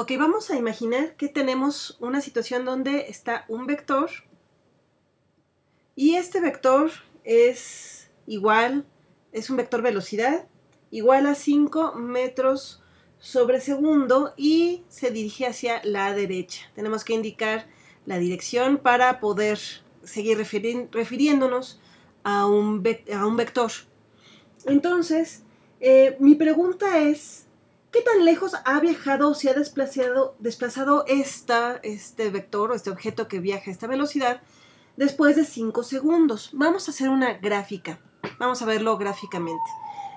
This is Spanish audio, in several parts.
Ok, vamos a imaginar que tenemos una situación donde está un vector y este vector es igual, es un vector velocidad igual a 5 metros sobre segundo y se dirige hacia la derecha. Tenemos que indicar la dirección para poder seguir refiriéndonos a un, a un, vector. Entonces, eh, mi pregunta es, ¿Qué tan lejos ha viajado o se ha desplazado, desplazado este vector o este objeto que viaja a esta velocidad después de 5 segundos? Vamos a hacer una gráfica. Vamos a verlo gráficamente.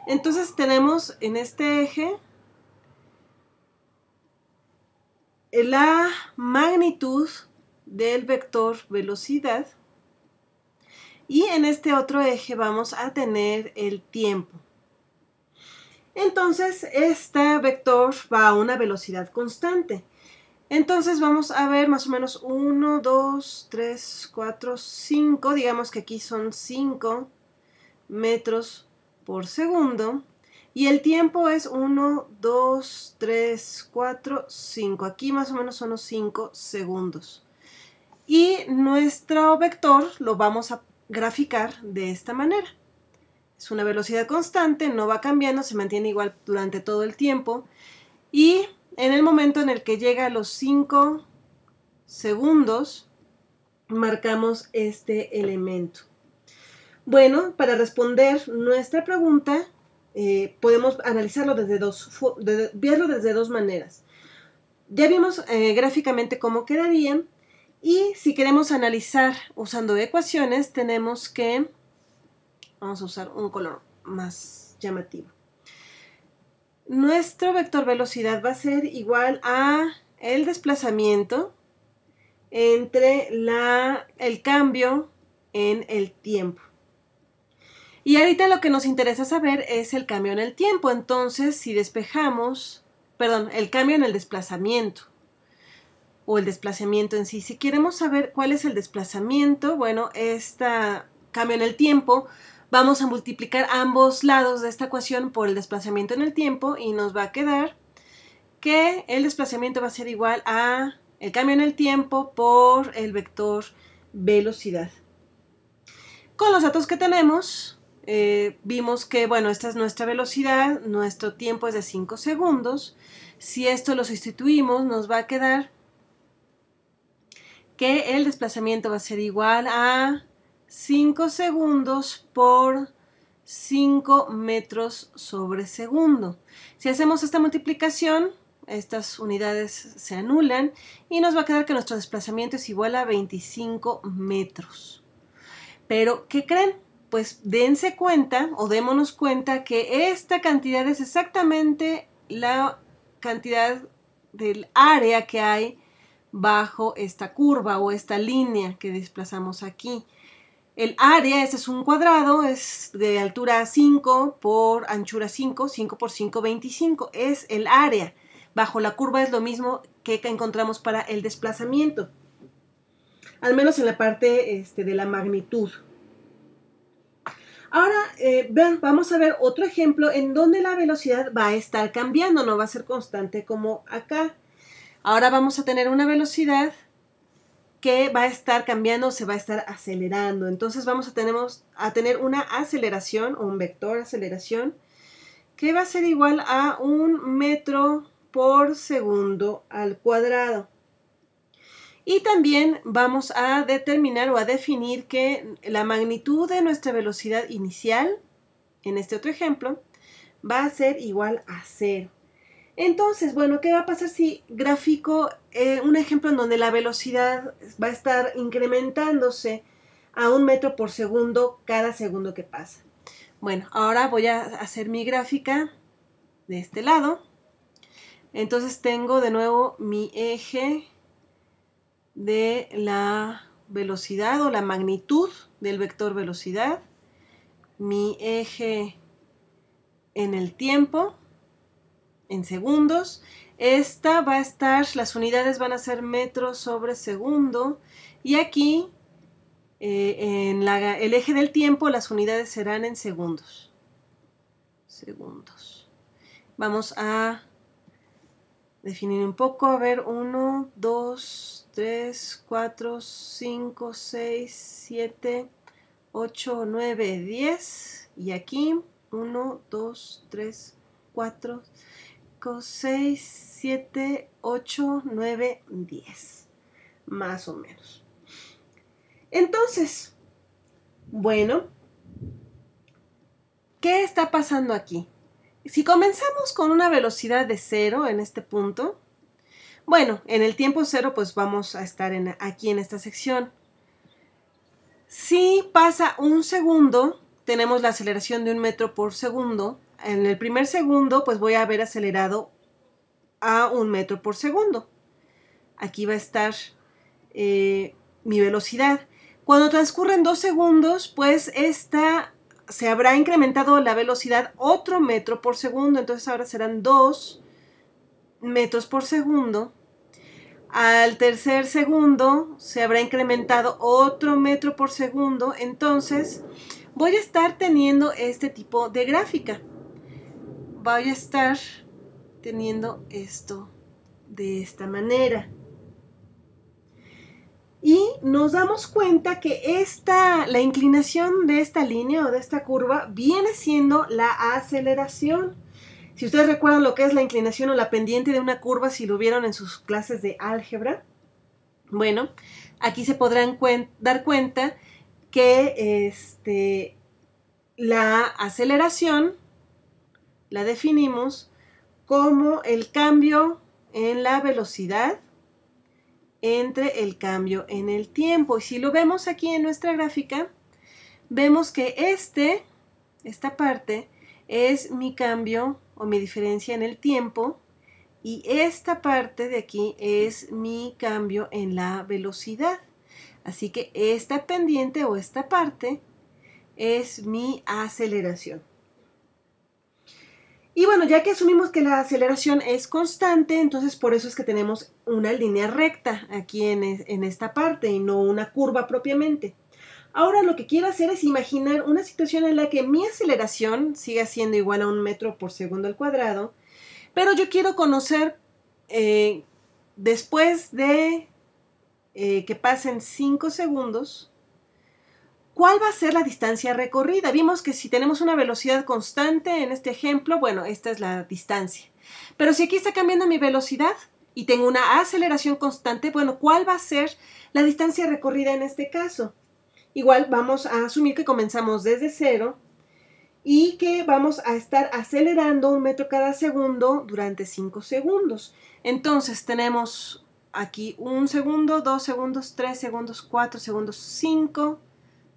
Entonces tenemos en este eje la magnitud del vector velocidad y en este otro eje vamos a tener el tiempo. Entonces, este vector va a una velocidad constante. Entonces vamos a ver más o menos 1, 2, 3, 4, 5, digamos que aquí son 5 metros por segundo. Y el tiempo es 1, 2, 3, 4, 5. Aquí más o menos son los 5 segundos. Y nuestro vector lo vamos a graficar de esta manera. Es una velocidad constante, no va cambiando, se mantiene igual durante todo el tiempo. Y en el momento en el que llega a los 5 segundos, marcamos este elemento. Bueno, para responder nuestra pregunta, eh, podemos analizarlo desde dos, verlo desde dos maneras. Ya vimos eh, gráficamente cómo quedarían y si queremos analizar usando ecuaciones, tenemos que vamos a usar un color más llamativo. Nuestro vector velocidad va a ser igual a el desplazamiento entre la, el cambio en el tiempo. Y ahorita lo que nos interesa saber es el cambio en el tiempo. Entonces, si despejamos, perdón, el cambio en el desplazamiento o el desplazamiento en sí. Si queremos saber cuál es el desplazamiento, bueno, este cambio en el tiempo vamos a multiplicar ambos lados de esta ecuación por el desplazamiento en el tiempo y nos va a quedar que el desplazamiento va a ser igual a el cambio en el tiempo por el vector velocidad. Con los datos que tenemos, eh, vimos que, bueno, esta es nuestra velocidad, nuestro tiempo es de 5 segundos. Si esto lo sustituimos, nos va a quedar que el desplazamiento va a ser igual a 5 segundos por 5 metros sobre segundo. Si hacemos esta multiplicación, estas unidades se anulan y nos va a quedar que nuestro desplazamiento es igual a 25 metros. Pero, ¿qué creen? Pues dense cuenta o démonos cuenta que esta cantidad es exactamente la cantidad del área que hay bajo esta curva o esta línea que desplazamos aquí. El área, ese es un cuadrado, es de altura 5 por anchura 5, 5 por 5, 25. Es el área. Bajo la curva es lo mismo que encontramos para el desplazamiento. Al menos en la parte este, de la magnitud. Ahora, eh, vamos a ver otro ejemplo en donde la velocidad va a estar cambiando, no va a ser constante como acá. Ahora vamos a tener una velocidad que va a estar cambiando, se va a estar acelerando. Entonces vamos a, a tener una aceleración o un vector aceleración que va a ser igual a un metro por segundo al cuadrado. Y también vamos a determinar o a definir que la magnitud de nuestra velocidad inicial, en este otro ejemplo, va a ser igual a cero. Entonces, bueno, ¿qué va a pasar si grafico eh, un ejemplo en donde la velocidad va a estar incrementándose a un metro por segundo cada segundo que pasa? Bueno, ahora voy a hacer mi gráfica de este lado. Entonces tengo de nuevo mi eje de la velocidad o la magnitud del vector velocidad, mi eje en el tiempo, en segundos. Esta va a estar, las unidades van a ser metros sobre segundo. Y aquí, eh, en el eje del tiempo, las unidades serán en segundos. Segundos. Vamos a definir un poco. A ver, 1, 2, 3, 4, 5, 6, 7, 8, 9, 10. Y aquí, 1, 2, 3, 4, 5. 6, 7, 8, 9, 10. Más o menos. Entonces, bueno, ¿qué está pasando aquí? Si comenzamos con una velocidad de cero en este punto, bueno, en el tiempo cero pues vamos a estar en, aquí en esta sección. Si pasa un segundo, tenemos la aceleración de un metro por segundo, en el primer segundo, pues voy a haber acelerado a un metro por segundo. Aquí va a estar eh, mi velocidad. Cuando transcurren dos segundos, pues esta se habrá incrementado la velocidad otro metro por segundo, entonces ahora serán dos metros por segundo. Al tercer segundo se habrá incrementado otro metro por segundo, entonces voy a estar teniendo este tipo de gráfica voy a estar teniendo esto de esta manera. Y nos damos cuenta que esta, la inclinación de esta línea o de esta curva viene siendo la aceleración. Si ustedes recuerdan lo que es la inclinación o la pendiente de una curva, si lo vieron en sus clases de álgebra, bueno, aquí se podrán dar cuenta que este, la aceleración la definimos como el cambio en la velocidad entre el cambio en el tiempo. Y si lo vemos aquí en nuestra gráfica, vemos que este, esta parte, es mi cambio o mi diferencia en el tiempo y esta parte de aquí es mi cambio en la velocidad. Así que esta pendiente o esta parte es mi aceleración. Y bueno, ya que asumimos que la aceleración es constante, entonces por eso es que tenemos una línea recta aquí en, e, en, esta parte y no una curva propiamente. Ahora lo que quiero hacer es imaginar una situación en la que mi aceleración siga siendo igual a un metro por segundo al cuadrado, pero yo quiero conocer eh, después de eh, que pasen 5 segundos, ¿Cuál va a ser la distancia recorrida? Vimos que si tenemos una velocidad constante en este ejemplo, bueno, esta es la distancia. Pero si aquí está cambiando mi velocidad y tengo una aceleración constante, bueno, ¿cuál va a ser la distancia recorrida en este caso? Igual vamos a asumir que comenzamos desde cero y que vamos a estar acelerando un metro cada segundo durante 5 segundos. Entonces tenemos aquí un segundo, dos segundos, tres segundos, cuatro segundos, cinco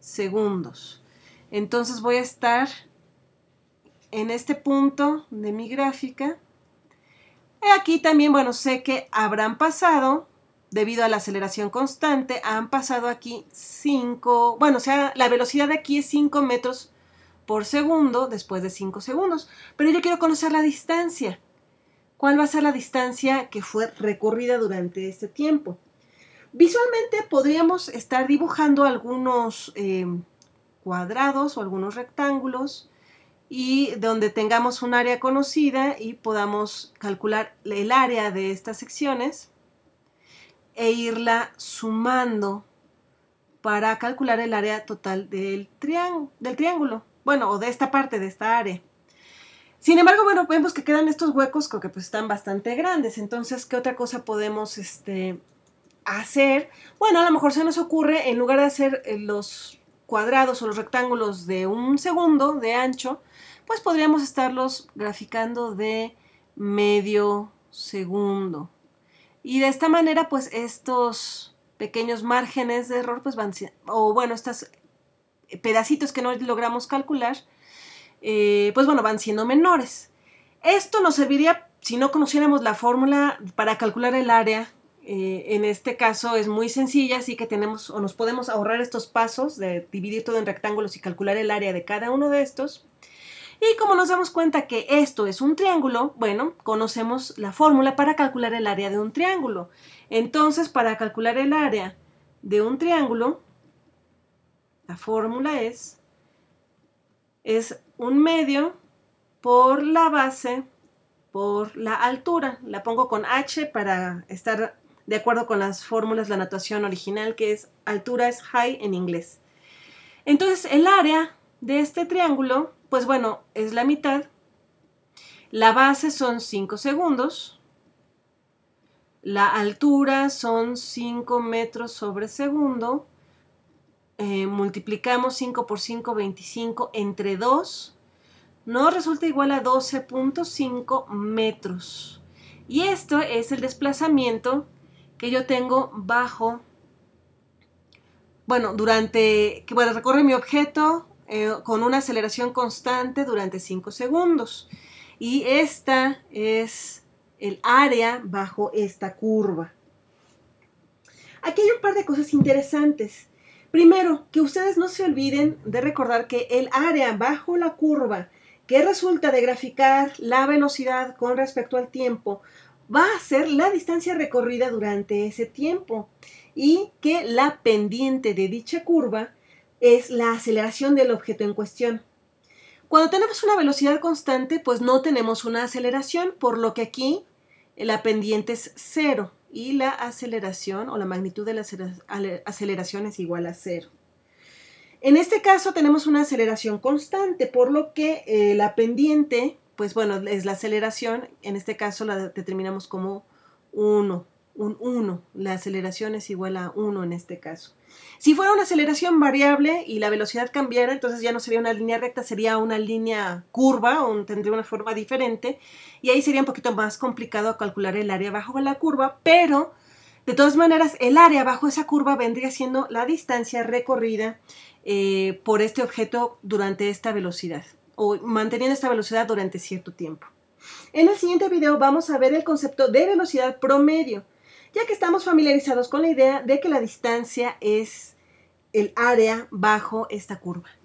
segundos. Entonces voy a estar en este punto de mi gráfica. Aquí también, bueno, sé que habrán pasado, debido a la aceleración constante, han pasado aquí 5, bueno, o sea, la velocidad de aquí es 5 metros por segundo después de 5 segundos. Pero yo quiero conocer la distancia. ¿Cuál va a ser la distancia que fue recorrida durante este tiempo? Visualmente podríamos estar dibujando algunos eh, cuadrados o algunos rectángulos y donde tengamos un área conocida y podamos calcular el área de estas secciones e irla sumando para calcular el área total del, del triángulo, bueno, o de esta parte, de esta área. Sin embargo, bueno, vemos que quedan estos huecos que pues, están bastante grandes, entonces, ¿qué otra cosa podemos este, hacer, bueno, a lo mejor se nos ocurre, en lugar de hacer eh, los cuadrados o los rectángulos de un segundo de ancho, pues podríamos estarlos graficando de medio segundo. Y de esta manera, pues estos pequeños márgenes de error, pues van, o bueno, estos pedacitos que no logramos calcular, eh, pues bueno, van siendo menores. Esto nos serviría, si no conociéramos la fórmula para calcular el área eh, en este caso es muy sencilla, así que tenemos o nos podemos ahorrar estos pasos de dividir todo en rectángulos y calcular el área de cada uno de estos. Y como nos damos cuenta que esto es un triángulo, bueno, conocemos la fórmula para calcular el área de un triángulo. Entonces, para calcular el área de un triángulo, la fórmula es, es un medio por la base por la altura. La pongo con h para estar de acuerdo con las fórmulas la anotación original, que es altura es high en inglés. Entonces, el área de este triángulo, pues bueno, es la mitad. La base son 5 segundos. La altura son 5 metros sobre segundo. Eh, multiplicamos 5 por 5, 25 entre 2. No resulta igual a 12.5 metros. Y esto es el desplazamiento yo tengo bajo, bueno, durante, que bueno, recorre mi objeto eh, con una aceleración constante durante 5 segundos. Y esta es el área bajo esta curva. Aquí hay un par de cosas interesantes. Primero, que ustedes no se olviden de recordar que el área bajo la curva que resulta de graficar la velocidad con respecto al tiempo va a ser la distancia recorrida durante ese tiempo y que la pendiente de dicha curva es la aceleración del objeto en cuestión. Cuando tenemos una velocidad constante, pues no tenemos una aceleración, por lo que aquí la pendiente es cero y la aceleración o la magnitud de la aceleración es igual a cero. En este caso tenemos una aceleración constante, por lo que eh, la pendiente pues bueno, es la aceleración, en este caso la determinamos como 1, un 1, la aceleración es igual a 1 en este caso. Si fuera una aceleración variable y la velocidad cambiara, entonces ya no sería una línea recta, sería una línea curva, tendría una forma diferente, y ahí sería un poquito más complicado calcular el área bajo la curva, pero de todas maneras el área bajo esa curva vendría siendo la distancia recorrida eh, por este objeto durante esta velocidad o manteniendo esta velocidad durante cierto tiempo. En el siguiente video vamos a ver el concepto de velocidad promedio, ya que estamos familiarizados con la idea de que la distancia es el área bajo esta curva.